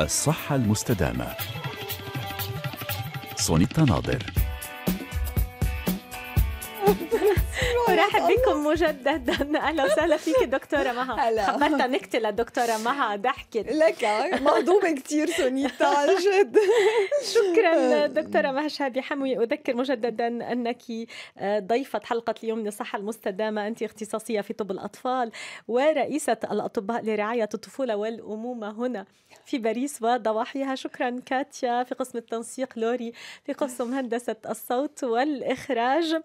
الصحة المستدامة سوني التناظر نرحب بكم أمم. مجددا اهلا وسهلا فيك دكتوره مها هلا خبرتها نكته للدكتوره مها ضحكت لك مهضومه كثير سونيتا عن جد شكرا دكتوره مها شهابي حموي اذكر مجددا انك آه، ضيفه حلقه اليوم من الصحه المستدامه انت اختصاصيه في طب الاطفال ورئيسه الاطباء لرعايه الطفوله والامومه هنا في باريس وضواحيها شكرا كاتيا في قسم التنسيق لوري في قسم هندسه الصوت والاخراج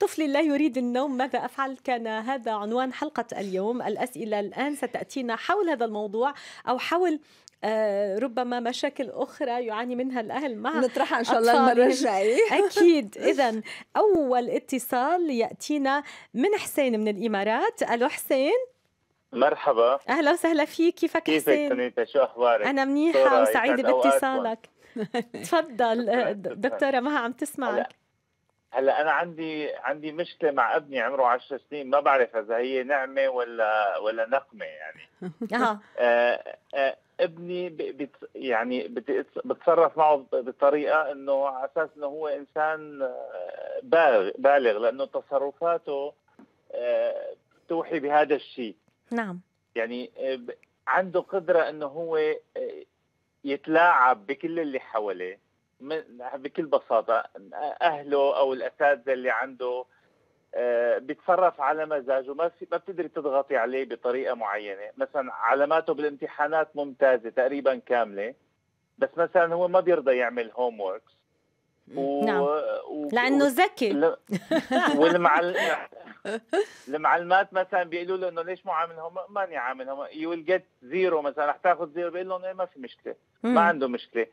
طفلي لا يريد النوم ماذا أفعل كان هذا عنوان حلقة اليوم الأسئلة الآن ستأتينا حول هذا الموضوع أو حول آه، ربما مشاكل اخرى يعاني منها الاهل مع نطرحها ان شاء الله المره الجايه اكيد اذا اول اتصال ياتينا من حسين من الامارات الو حسين مرحبا اهلا وسهلا فيك كيفك كيفك سنيتا شو اخبارك انا منيحه وسعيده باتصالك تفضل آه، دكتوره مها عم تسمعك هلا انا عندي عندي مشكله مع ابني عمره 10 سنين ما بعرف اذا هي نعمه ولا ولا نقمه يعني آه. آه،, آه, ابني بت يعني بتصرف معه بطريقه انه على اساس انه هو انسان آه، بالغ بالغ لانه تصرفاته آه توحي بهذا الشيء نعم يعني عنده قدره انه هو يتلاعب بكل اللي حواليه من بكل بساطة أهله أو الأساتذة اللي عنده آه، بيتصرف على مزاجه ما في ما بتقدري تضغطي عليه بطريقه معينه مثلا علاماته بالامتحانات ممتازه تقريبا كامله بس مثلا هو ما بيرضى يعمل هوم وركس نعم و... لانه ذكي ل... والمعل المعلمات مثلا بيقولوا له انه ليش مو عاملهم ماني عاملهم يو ويل جيت زيرو مثلا رح تاخذ زيرو بيقول لهم إيه، ما في مشكله ما عنده مشكله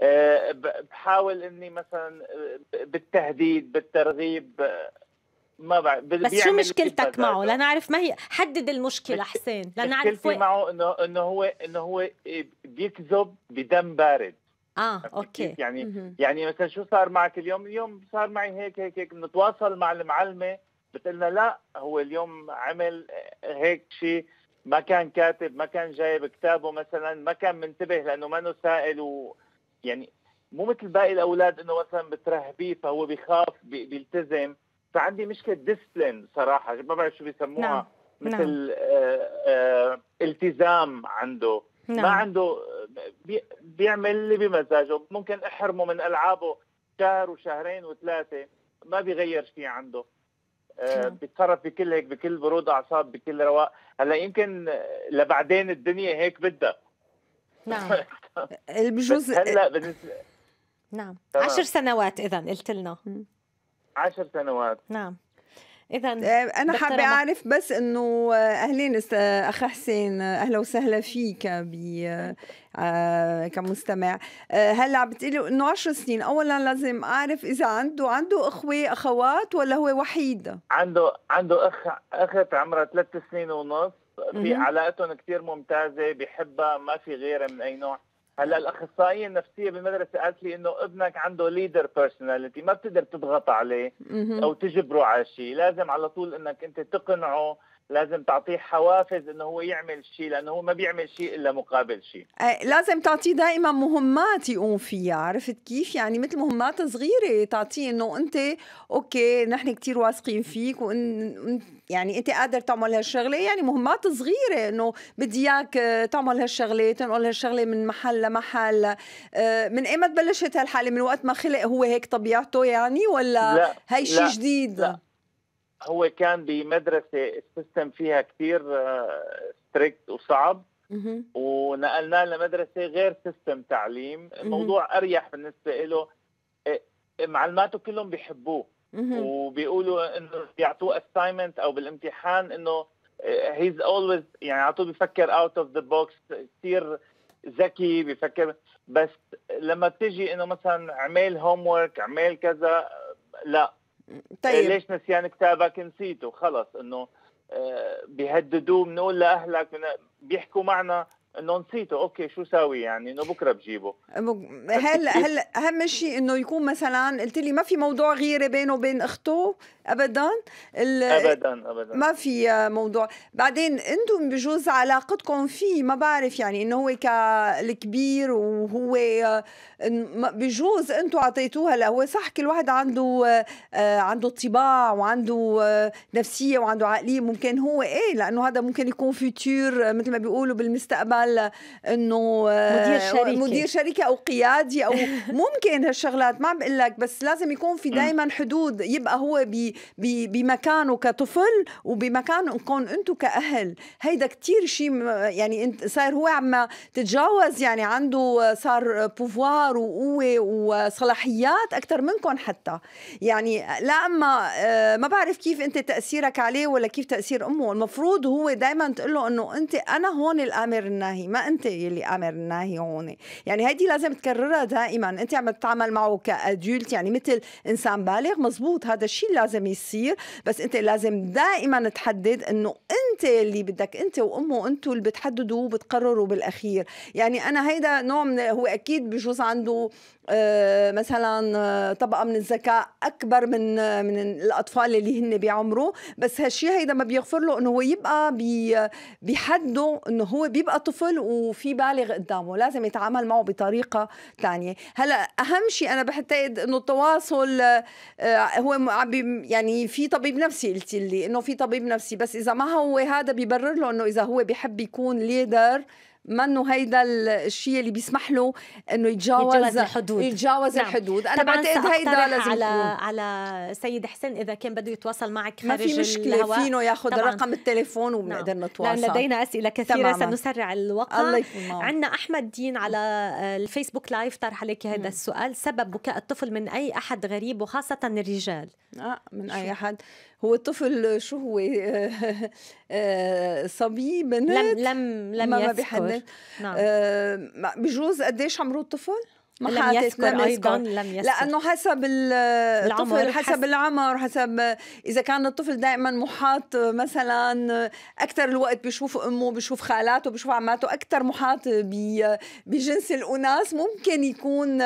آه، بحاول اني مثلا آه، بالتهديد بالترغيب ما بعرف بس شو مشكلتك معه؟ لنعرف ما هي حدد المشكله حسين لنعرف مشكلتي معه انه انه هو انه هو إيه، بيكذب بدم بارد اه اوكي يعني مم. يعني مثلا شو صار معك اليوم؟ اليوم صار معي هيك هيك هيك بنتواصل مع المعلمه بتقلنا لا هو اليوم عمل هيك شيء ما كان كاتب ما كان جايب كتابه مثلا ما كان منتبه لانه ما سائل و يعني مو مثل باقي الاولاد انه مثلا بترهبيه فهو بخاف بيلتزم فعندي مشكله ديسبلين صراحه ما بعرف شو بيسموها نعم. مثل نعم. آآ آه، آآ آه، التزام عنده نعم. ما عنده بيعمل اللي بمزاجه ممكن احرمه من العابه شهر وشهرين وثلاثه ما بيغير شيء عنده آه، نعم. بيتصرف بكل هيك بكل برود اعصاب بكل رواق هلا يمكن لبعدين الدنيا هيك بدها نعم بجوز هلا بالنسبه نعم عشر سنوات اذا قلت لنا عشر سنوات نعم اذا آه، انا حابه اعرف بس انه آه، اهلين اخ حسين آه، اهلا وسهلا فيك ب كمستمع هلا عم بتقولي انه 10 سنين اولا لازم اعرف اذا عنده عنده اخوه اخوات ولا هو وحيد عنده عنده اخ اخت عمرها ثلاث سنين ونص في علاقتهم كثير ممتازه بحبها ما في غيرها من اي نوع هلا الاخصائيه النفسيه بالمدرسه قالت لي انه ابنك عنده ليدر بيرسوناليتي ما بتقدر تضغط عليه او تجبره على شيء لازم على طول انك انت تقنعه لازم تعطيه حوافز انه هو يعمل شيء لانه هو ما بيعمل شيء الا مقابل شيء لازم تعطيه دائما مهمات يقوم فيها عرفت كيف يعني مثل مهمات صغيره تعطيه انه انت اوكي نحن كثير واثقين فيك وان يعني انت قادر تعمل هالشغله يعني مهمات صغيره انه بدي اياك آه، تعمل هالشغله تنقل هالشغله من محل لمحل آه، من ايمت بلشت هالحاله من وقت ما خلق هو هيك طبيعته يعني ولا لا هي شيء جديد لا. هو كان بمدرسة السيستم فيها كثير ستريكت آه، وصعب ونقلناه لمدرسة غير سيستم تعليم الموضوع أريح بالنسبة له آه، آه، معلماته كلهم بيحبوه وبيقولوا انه بيعطوه اساينمنت او بالامتحان انه هيز اولويز يعني على طول بيفكر اوت اوف ذا بوكس كثير ذكي بيفكر بس لما بتجي انه مثلا عمل هوم ورك عمل كذا لا طيب ليش نسيان يعني كتابك نسيته خلص انه آه، بيهددوه بنقول لاهلك بيحكوا معنا انه نسيته اوكي شو ساوي يعني انه بكره بجيبه هل هل اهم شيء انه يكون مثلا قلت لي ما في موضوع غيره بينه وبين اخته ابدا ابدا ابدا ما في موضوع بعدين انتم بجوز علاقتكم فيه ما بعرف يعني انه هو كالكبير وهو بجوز انتم اعطيتوها هلا هو صح كل واحد عنده آه، عنده طباع وعنده آه، نفسيه وعنده عقليه ممكن هو ايه لانه هذا ممكن يكون فيتور مثل ما بيقولوا بالمستقبل انه آه، مدير شركه مدير شركه او قيادي او ممكن هالشغلات ما عم بقول لك بس لازم يكون في دائما حدود يبقى هو بي بمكانه كطفل وبمكانكم انتم كاهل هيدا كتير شيء يعني انت صار هو عم تتجاوز يعني عنده صار بوفوار وقوه وصلاحيات اكثر منكم حتى يعني لا اما آه، ما بعرف كيف انت تاثيرك عليه ولا كيف تاثير امه المفروض هو دائما تقول له انه انت انا هون الامر الناهي ما انت يلي امر الناهي هون يعني هيدي لازم تكررها دائما انت عم تتعامل معه كادولت يعني مثل انسان بالغ مزبوط هذا الشيء لازم يصير بس انت لازم دائما تحدد انه انت اللي بدك انت وامه انتوا اللي بتحددوا وبتقرروا بالاخير يعني انا هيدا نوع من هو اكيد بجوز عنده آه، مثلا آه، طبقه من الذكاء اكبر من آه، من الاطفال اللي هن بعمره بس هالشيء هيدا ما بيغفر له انه هو يبقى بحده انه هو بيبقى طفل وفي بالغ قدامه لازم يتعامل معه بطريقه ثانيه هلا اهم شيء انا بعتقد انه التواصل هو يعني في طبيب نفسي قلت لي انه في طبيب نفسي بس اذا ما هو هذا بيبرر له انه اذا هو بيحب يكون ليدر انه هيدا الشيء اللي بيسمح له انه يتجاوز يتجاوز الحدود يتجاوز نعم. الحدود انا بعتقد هيدا لازم على يكون. على سيد حسين اذا كان بده يتواصل معك خارج ما في مشكله الهواء. فينه ياخذ رقم التليفون وبنقدر نعم. نتواصل لان لدينا اسئله كثيره تماما. سنسرع الوقت الله عندنا احمد دين على آه، الفيسبوك لايف طرح عليك هذا السؤال سبب بكاء الطفل من اي احد غريب وخاصه الرجال آه من اي احد هو الطفل شو هو آه، صبي بنت لم لم لم ما يذكر نعم آه، بجوز قديش عمره الطفل؟ ما لم يذكر لم ايضا لم يذكر لانه حسب الطفل حسب العمر حسب اذا كان الطفل دائما محاط مثلا اكثر الوقت بيشوف امه بيشوف خالاته بيشوف عماته اكثر محاط بجنس الاناس ممكن يكون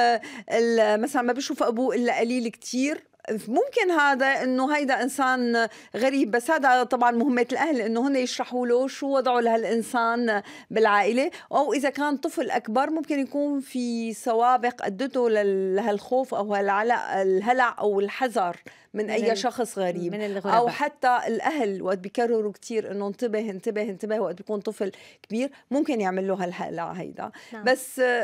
مثلا ما بيشوف ابوه الا قليل كثير ممكن هذا انه هيدا انسان غريب بس هذا طبعا مهمه الاهل انه هن يشرحوا له شو وضعه لهالانسان بالعائله او اذا كان طفل اكبر ممكن يكون في سوابق ادته لهالخوف او هالعلق الهلع او الحذر من, من اي شخص غريب من او حتى الاهل وقت بيكرروا كثير انه انتبه انتبه انتبه وقت بيكون طفل كبير ممكن يعمل له هالهلع هيدا نعم. بس آه،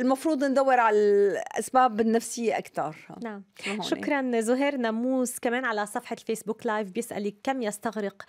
المفروض ندور على الاسباب النفسيه اكثر نعم إيه. شكرا زهير ناموس كمان على صفحه الفيسبوك لايف بيسالك كم يستغرق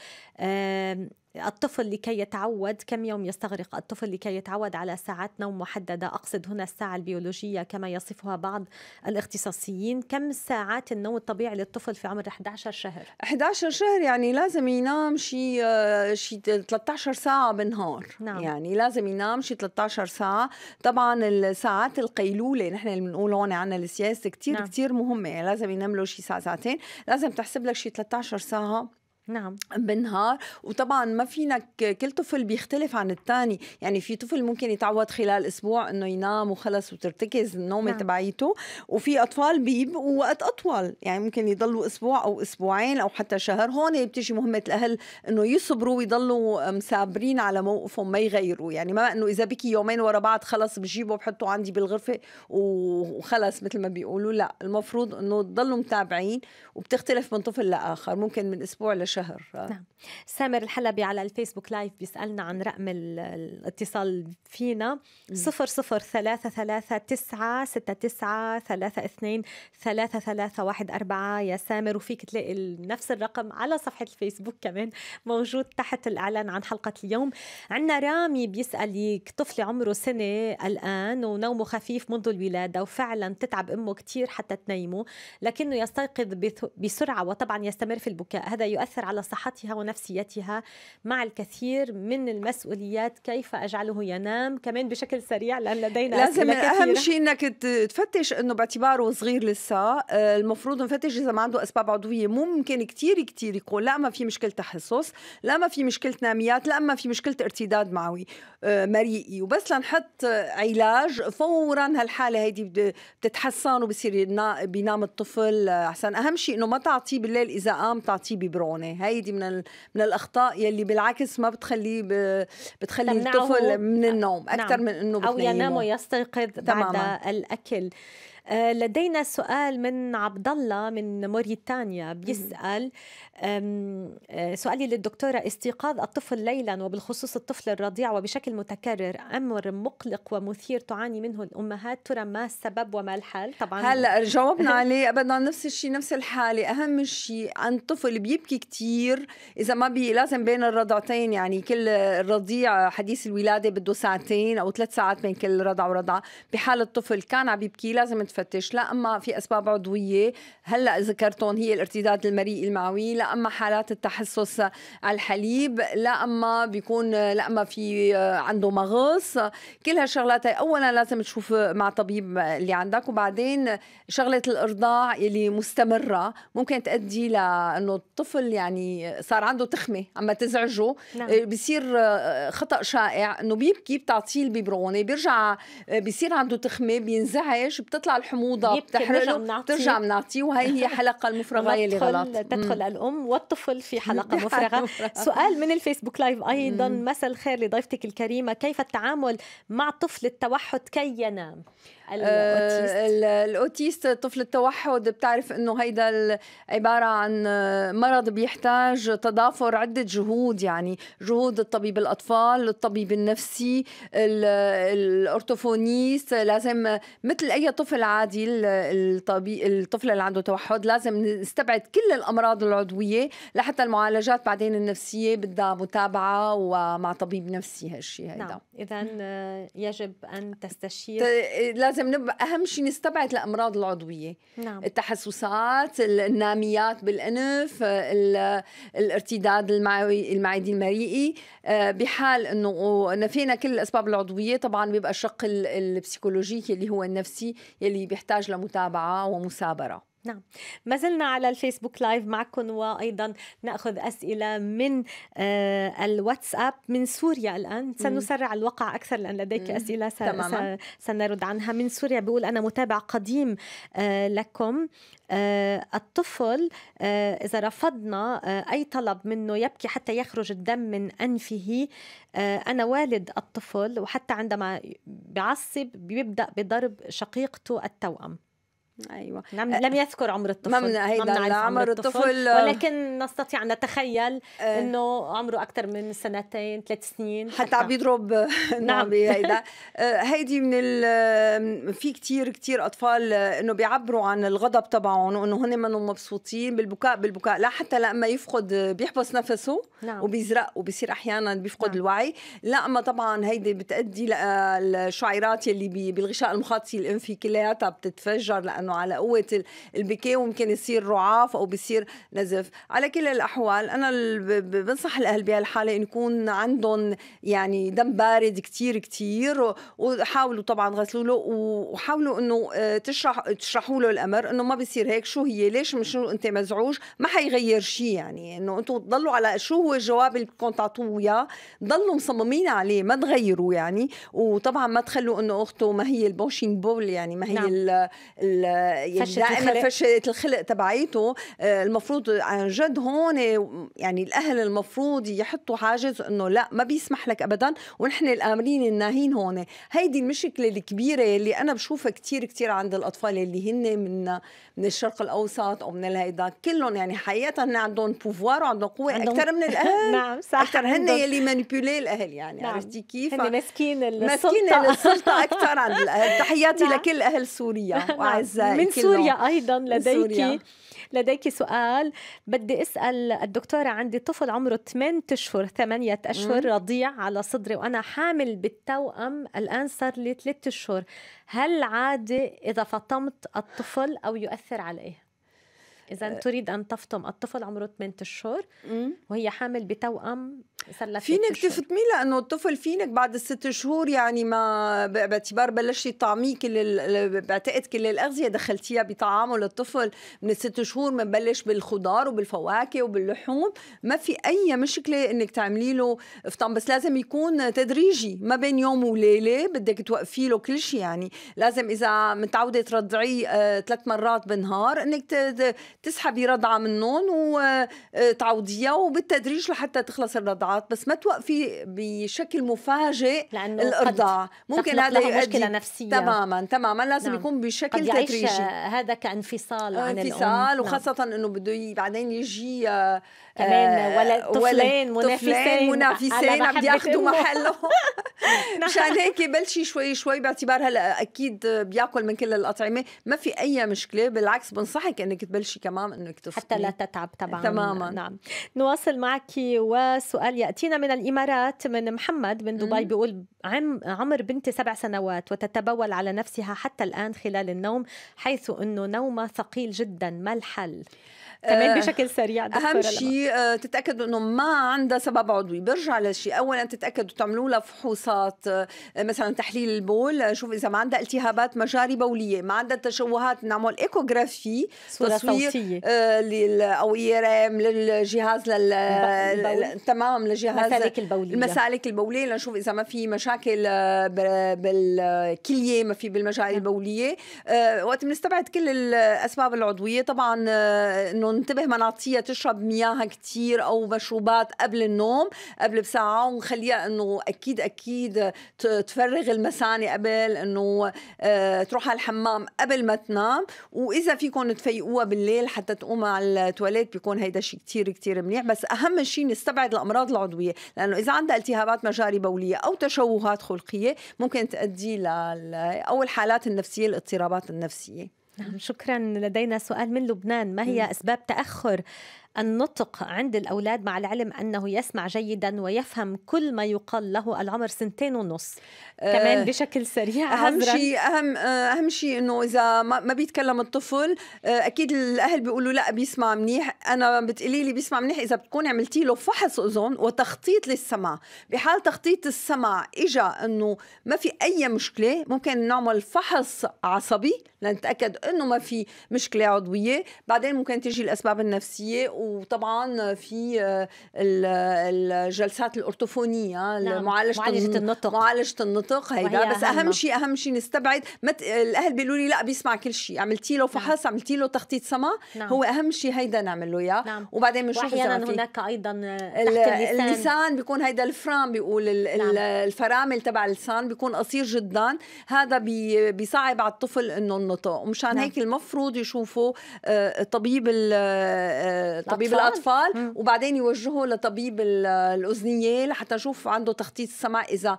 الطفل لكي يتعود كم يوم يستغرق الطفل لكي يتعود على ساعات نوم محددة أقصد هنا الساعة البيولوجية كما يصفها بعض الاختصاصيين كم ساعات النوم الطبيعي للطفل في عمر 11 شهر 11 شهر يعني لازم ينام شي آه، شي 13 ساعة بالنهار نعم. يعني لازم ينام شي 13 ساعة طبعا الساعات القيلولة نحن اللي بنقول هون عنا السياسة كثير نعم. كثير مهمة يعني لازم ينام له شي ساعة ساعتين لازم تحسب لك شي 13 ساعة نعم بالنهار وطبعا ما فينك كل طفل بيختلف عن الثاني يعني في طفل ممكن يتعود خلال اسبوع انه ينام وخلص وترتكز النوم نعم. تبعيته وفي اطفال بيبقوا وقت اطول يعني ممكن يضلوا اسبوع او اسبوعين او حتى شهر هون بتيجي مهمه الاهل انه يصبروا ويضلوا مسابرين على موقفهم ما يغيروا يعني ما انه اذا بكي يومين ورا بعض خلص بجيبه بحطه عندي بالغرفه وخلص مثل ما بيقولوا لا المفروض انه تضلوا متابعين وبتختلف من طفل لاخر ممكن من اسبوع لشهر شهر نعم سامر الحلبي على الفيسبوك لايف بيسألنا عن رقم الاتصال فينا 003396939323314 يا سامر وفيك تلاقي نفس الرقم على صفحة الفيسبوك كمان موجود تحت الإعلان عن حلقة اليوم عندنا رامي بيسألك طفل عمره سنة الآن ونومه خفيف منذ الولادة وفعلا تتعب أمه كتير حتى تنيمه لكنه يستيقظ بسرعة وطبعا يستمر في البكاء هذا يؤثر يؤثر على صحتها ونفسيتها مع الكثير من المسؤوليات كيف أجعله ينام كمان بشكل سريع لأن لدينا لازم أهم شيء أنك تفتش أنه باعتباره صغير لسه آه، المفروض نفتش إذا ما عنده أسباب عضوية ممكن كثير كثير يكون لا ما في مشكلة تحسس لا ما في مشكلة ناميات لا ما في مشكلة ارتداد معوي آه، مريئي وبس لنحط علاج فورا هالحالة هيدي بتتحسن وبصير بينام الطفل آه، احسن اهم شيء انه ما تعطيه بالليل اذا قام تعطيه ببرونه هاي من ال... من الاخطاء يلي بالعكس ما بتخليه ب... بتخلي الطفل من النوم اكثر نعم. من انه او ينام ويستيقظ بعد الاكل آه، لدينا سؤال من عبد الله من موريتانيا بيسال آه، سؤالي للدكتوره استيقاظ الطفل ليلا وبالخصوص الطفل الرضيع وبشكل متكرر امر مقلق ومثير تعاني منه الامهات ترى ما السبب وما الحل طبعا هلا جاوبنا عليه ابدا نفس الشيء نفس الحاله اهم شيء عن طفل بيبكي كثير اذا ما بي لازم بين الرضعتين يعني كل الرضيع حديث الولاده بده ساعتين او ثلاث ساعات بين كل رضع ورضعه بحال الطفل كان عم يبكي لازم تفتش لا اما في اسباب عضويه هلا ذكرتهم هي الارتداد المريئي المعوي لا اما حالات التحسس على الحليب لا اما بيكون لا اما في آه، عنده مغص كل هالشغلات هي اولا لازم تشوف مع طبيب اللي عندك وبعدين شغله الارضاع اللي مستمره ممكن تؤدي لانه الطفل يعني صار عنده تخمه عم تزعجه نعم. آه، بصير آه، خطا شائع انه بيبكي بتعطيه البيبرونه بيرجع بصير عنده تخمه بينزعج بتطلع الحموضه بتحرق بترجع بنعطيه وهي هي حلقه المفرغه اللي غلط تدخل الام والطفل في حلقه مفرغه سؤال من الفيسبوك لايف ايضا مساء الخير لضيفتك الكريمه كيف التعامل مع طفل التوحد كي ينام آه، الاوتيست طفل التوحد بتعرف انه هيدا عباره عن آه، مرض بيحتاج تضافر عده جهود يعني جهود الطبيب الاطفال الطبيب النفسي الاورتوفونيست لازم مثل اي طفل عادي الطفل اللي عنده توحد لازم نستبعد كل الامراض العضويه لحتى المعالجات بعدين النفسيه بدها متابعه ومع طبيب نفسي هالشيء هيدا نعم اذا آه، يجب ان تستشير لازم نبقى اهم شيء نستبعد الامراض العضويه نعم. التحسسات الناميات بالانف الارتداد المعوي المعدي المريئي آه، بحال انه نفينا كل الاسباب العضويه طبعا بيبقى الشق البسيكولوجي اللي هو النفسي اللي بيحتاج لمتابعه ومثابره نعم ما زلنا على الفيسبوك لايف معكم وايضا ناخذ اسئله من آه، الواتساب من سوريا الان سنسرع الوقع اكثر لان لديك اسئله س... تماما. سنرد عنها من سوريا بيقول انا متابع قديم آه، لكم آه، الطفل اذا رفضنا اي طلب منه يبكي حتى يخرج الدم من انفه انا والد الطفل وحتى عندما بيعصب بيبدا بضرب شقيقته التوأم ايوه لم, نعم، لم يذكر عمر الطفل ممنوع هيدا ممنع إيه، عمر الطفل, الطفل آه. ولكن نستطيع ان نتخيل اه انه عمره اكثر من سنتين ثلاث سنين حتى, عم بيضرب نعم هيدا نعم. آه، هيدي من في كثير كثير اطفال آه، انه بيعبروا عن الغضب تبعهم وانه هن منهم مبسوطين بالبكاء بالبكاء لا حتى لما يفقد بيحبس نفسه نعم. وبيزرق وبيصير احيانا بيفقد نعم. الوعي لا اما طبعا هيدي بتأدي للشعيرات يلي بالغشاء المخاطي الانفي كلياتها بتتفجر لأن لانه على قوه البكاء ممكن يصير رعاف او بيصير نزف على كل الاحوال انا بنصح الاهل بهالحاله يكون عندهم يعني دم بارد كثير كثير وحاولوا طبعا غسلوا له وحاولوا انه آه، تشرح تشرحوا له الامر انه ما بيصير هيك شو هي ليش مش انت مزعوج ما حيغير شيء يعني انه انتم تضلوا على شو هو الجواب اللي بدكم تعطوه اياه ضلوا مصممين عليه ما تغيروا يعني وطبعا ما تخلوا انه اخته ما هي البوشينج بول يعني ما هي نعم. ال يعني دائما فشلة الخلق تبعيته آه، المفروض عن جد هون يعني الاهل المفروض يحطوا حاجز انه لا ما بيسمح لك ابدا ونحن الامرين الناهين هون هيدي المشكله الكبيره اللي انا بشوفها كثير كثير عند الاطفال اللي هن من من الشرق الاوسط او من الهيدا كلهم يعني حقيقه عندهم بوفوار وعندهم قوه عندهم اكثر من الاهل نعم صح اكثر هن يلي مانيبيولي الاهل يعني نعم. عرفتي كيف هن ماسكين السلطه ماسكين السلطه اكثر عند الاهل تحياتي نعم. لكل اهل سوريا واعزائي الجزائر من كله. سوريا ايضا لديك لديك سؤال بدي اسال الدكتوره عندي طفل عمره 8 اشهر 8 اشهر رضيع على صدري وانا حامل بالتوأم الان صار لي 3 اشهر هل عادي اذا فطمت الطفل او يؤثر عليه إذا أه. تريد أن تفطم الطفل عمره 8 أشهر وهي حامل بتوأم فينك تفطمي لانه الطفل فينك بعد الست شهور يعني ما باعتبار بلشتي طعميه كل ال... بعتقد كل الاغذيه دخلتيها بتعامل الطفل من الست شهور بنبلش بالخضار وبالفواكه وباللحوم ما في اي مشكله انك تعملي له فطام بس لازم يكون تدريجي ما بين يوم وليله بدك توقفي له كل شيء يعني لازم اذا متعوده ترضعيه آه، ثلاث مرات بالنهار انك تسحبي رضعه منهم وتعوديها آه، وبالتدريج لحتى تخلص الرضعه الرضاعات بس ما توقفي بشكل مفاجئ لأنه الارضاع ممكن هذا يؤدي مشكله نفسيه تماما تماما لازم نعم. يكون بشكل قد يعيش تدريجي هذا كانفصال عن انفصال نعم. وخاصه نعم. انه بده بعدين يجي آه، كمان ولد طفلين منافسين منافسين عم ياخذوا محله مشان هيك بلشي شوي شوي باعتبار هلا اكيد بياكل من كل الاطعمه ما في اي مشكله بالعكس بنصحك انك تبلشي كمان انك تفطري حتى لا تتعب طبعا تماما نعم نواصل معك وسؤال ياتينا من الامارات من محمد من دبي بيقول عم عمر بنتي سبع سنوات وتتبول على نفسها حتى الآن خلال النوم حيث أنه نومها ثقيل جدا ما الحل؟ كمان آه، بشكل سريع اهم شيء آه، تتاكدوا انه ما عندها سبب عضوي برجع للشيء اولا تتاكدوا تعملوا لها فحوصات آه، مثلا تحليل البول شوف اذا ما عندها التهابات مجاري بوليه ما عندها تشوهات نعمل ايكوغرافي صوره تصوير صوتيه او اي ار ام للجهاز لل... تمام للجهاز المسالك البوليه المسالك البوليه لنشوف اذا ما في مشاكل مشاكل بالكليه ما في بالمجاري نعم. البوليه آه، وقت بنستبعد كل الاسباب العضويه طبعا آه، انه ننتبه ما نعطيها تشرب مياه كثير او مشروبات قبل النوم قبل بساعه ونخليها انه اكيد اكيد تفرغ المثاني قبل انه آه، تروح على الحمام قبل ما تنام واذا فيكم تفيقوها بالليل حتى تقوم على التواليت بيكون هيدا شيء كثير كثير منيح بس اهم شيء نستبعد الامراض العضويه لانه اذا عندها التهابات مجاري بوليه او تشوه تشوهات خلقيه ممكن تؤدي او الحالات النفسيه الاضطرابات النفسيه نعم شكرا لدينا سؤال من لبنان ما هي اسباب تاخر النطق عند الأولاد مع العلم أنه يسمع جيدا ويفهم كل ما يقال له العمر سنتين ونص أه كمان بشكل سريع أهم شيء أهم آه، أهم شيء إنه إذا ما بيتكلم الطفل آه، أكيد الأهل بيقولوا لا بيسمع منيح أنا بتقولي لي بيسمع منيح إذا بتكون عملتي له فحص أذن وتخطيط للسمع بحال تخطيط السمع إجا إنه ما في أي مشكلة ممكن نعمل فحص عصبي لنتأكد إنه ما في مشكلة عضوية بعدين ممكن تجي الأسباب النفسية وطبعا في آه، الجلسات الارتوفونيه آه، نعم. معالجه معالجه النطق معالجه النطق هيدا بس اهم شيء اهم شيء نستبعد مت... الاهل بيقولوا لي لا بيسمع كل شيء عملتي له نعم. فحص نعم. عملتي له تخطيط سما نعم. هو اهم شيء هيدا نعمل له اياه نعم. وبعدين بنشوف واحيانا هناك ايضا تحت اللسان اللسان بيكون هيدا الفرام بيقول ال... نعم. الفرامل تبع اللسان بيكون قصير جدا هذا بي... بيصعب على الطفل انه النطق ومشان نعم. هيك المفروض يشوفوا آه، طبيب ال... طبيب الاطفال مم. وبعدين يوجهه لطبيب الاذنيه لحتى نشوف عنده تخطيط السمع اذا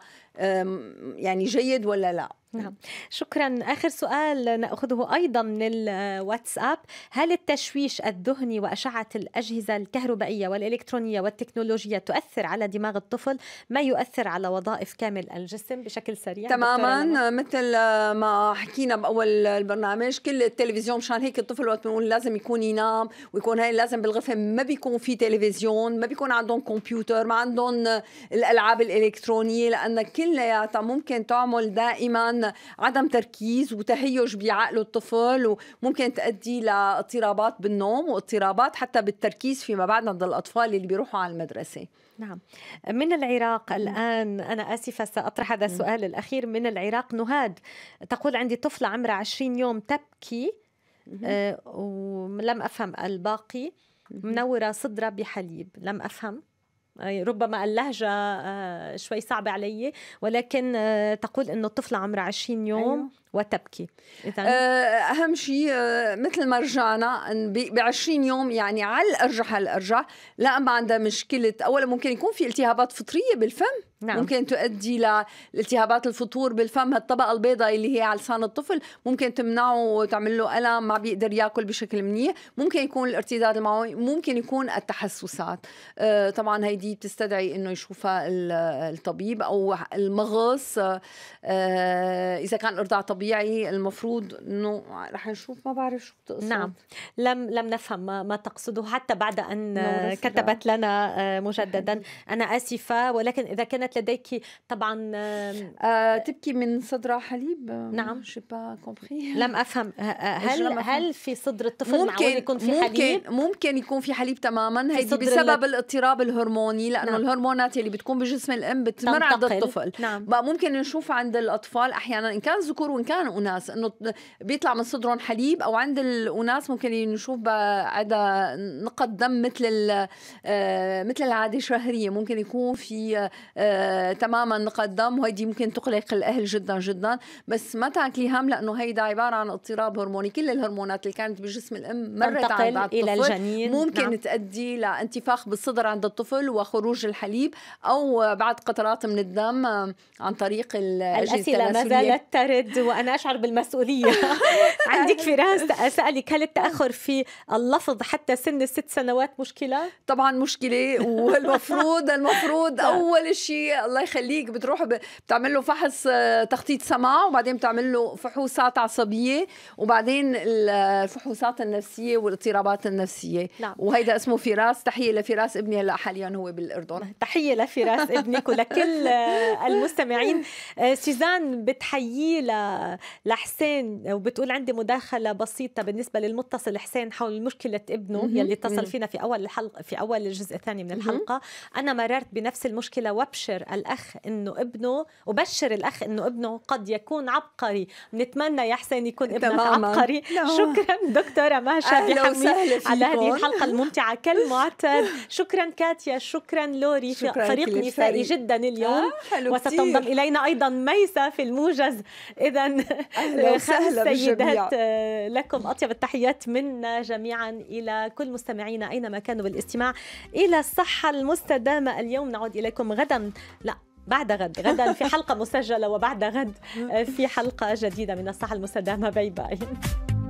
يعني جيد ولا لا نعم شكرا اخر سؤال ناخذه ايضا من الواتساب هل التشويش الذهني واشعه الاجهزه الكهربائيه والالكترونيه والتكنولوجيا تؤثر على دماغ الطفل ما يؤثر على وظائف كامل الجسم بشكل سريع تماما نعم. مثل ما حكينا باول البرنامج كل التلفزيون مشان هيك الطفل وقت بنقول لازم يكون ينام ويكون هاي لازم بالغرفه ما بيكون في تلفزيون ما بيكون عندهم كمبيوتر ما عندهم الالعاب الالكترونيه لان كل كلياتها ممكن تعمل دائما عدم تركيز وتهيج بعقله الطفل وممكن تؤدي لاضطرابات بالنوم واضطرابات حتى بالتركيز فيما بعد عند الاطفال اللي بيروحوا على المدرسه نعم من العراق الآن أنا آسفة سأطرح هذا السؤال الأخير من العراق نهاد تقول عندي طفلة عمرها 20 يوم تبكي آه، ولم أفهم الباقي منورة صدرة بحليب لم أفهم ربما اللهجة آه، شوي صعبة علي ولكن آه، تقول أنه الطفلة عمرها 20 يوم أيوه. وتبكي آه، اهم شيء آه، مثل ما رجعنا ب 20 يوم يعني على الارجح على الارجح لا ما عندها مشكله اولا ممكن يكون في التهابات فطريه بالفم نعم. ممكن تؤدي لالتهابات الفطور بالفم هالطبقه البيضاء اللي هي على لسان الطفل ممكن تمنعه وتعمل له الم ما بيقدر ياكل بشكل منيح ممكن يكون الارتداد المعوي ممكن يكون التحسسات آه طبعا هيدي بتستدعي انه يشوفها الطبيب او المغص آه اذا كان الارضاع طبيعي الطبيعي المفروض انه رح نشوف ما بعرف شو بتقصد نعم لم لم نفهم ما, ما تقصده حتى بعد ان كتبت لنا آه، مجددا انا اسفه ولكن اذا كانت لديك طبعا أه, آه، تبكي من صدرها حليب نعم لم افهم هل لم أفهم. هل في صدر الطفل ممكن يكون في ممكن حليب ممكن يكون في حليب تماما هيدي بسبب الاضطراب الهرموني لانه نعم. الهرمونات اللي بتكون بجسم الام بتمر عند الطفل نعم. ممكن نشوف عند الاطفال احيانا ان كان ذكور وان كان كان اناس انه بيطلع من صدرهم حليب او عند الاناس ممكن نشوف عدا نقط دم مثل آه، مثل العاده الشهريه ممكن يكون في آه، تماما نقط دم وهيدي ممكن تقلق الاهل جدا جدا بس ما تاكلي هم لانه هيدا عباره عن اضطراب هرموني كل الهرمونات اللي كانت بجسم الام مرت عند الطفل الى الجنين ممكن نعم. تؤدي لانتفاخ بالصدر عند الطفل وخروج الحليب او بعد قطرات من الدم آه، عن طريق الاسئله ما زالت ترد وانا انا اشعر بالمسؤوليه عندك فراس سالك هل التاخر في اللفظ حتى سن الست سنوات مشكله طبعا مشكله والمفروض المفروض اول شيء الله يخليك بتروح بتعمل له فحص آه، تخطيط سمع وبعدين بتعمل له فحوصات عصبيه وبعدين الفحوصات آه، النفسيه والاضطرابات النفسيه نعم. وهيدا اسمه فراس تحيه لفراس ابني هلا حاليا هو بالاردن تحيه لفراس ابنك ولكل المستمعين آه، سيزان بتحييه لحسين وبتقول عندي مداخله بسيطه بالنسبه للمتصل حسين حول مشكله ابنه يلي اتصل فينا في اول الحلقه في اول الجزء الثاني من الحلقه انا مررت بنفس المشكله وابشر الاخ انه ابنه وبشر الاخ انه ابنه قد يكون عبقري نتمنى يا حسين يكون ابنك عبقري شكرا دكتوره مهشة بحمي على هذه الحلقه الممتعه كالمعتاد شكرا كاتيا شكرا لوري شكرا فريق نسائي جدا اليوم آه وستنضم الينا ايضا ميسه في الموجز اذا أهلا وسهلا سيدات آه، لكم أطيب التحيات منا جميعا إلى كل مستمعينا أينما كانوا بالاستماع إلى الصحة المستدامة اليوم نعود إليكم غدا لا بعد غد غدا في حلقة مسجلة وبعد غد آه، في حلقة جديدة من الصحة المستدامة باي باي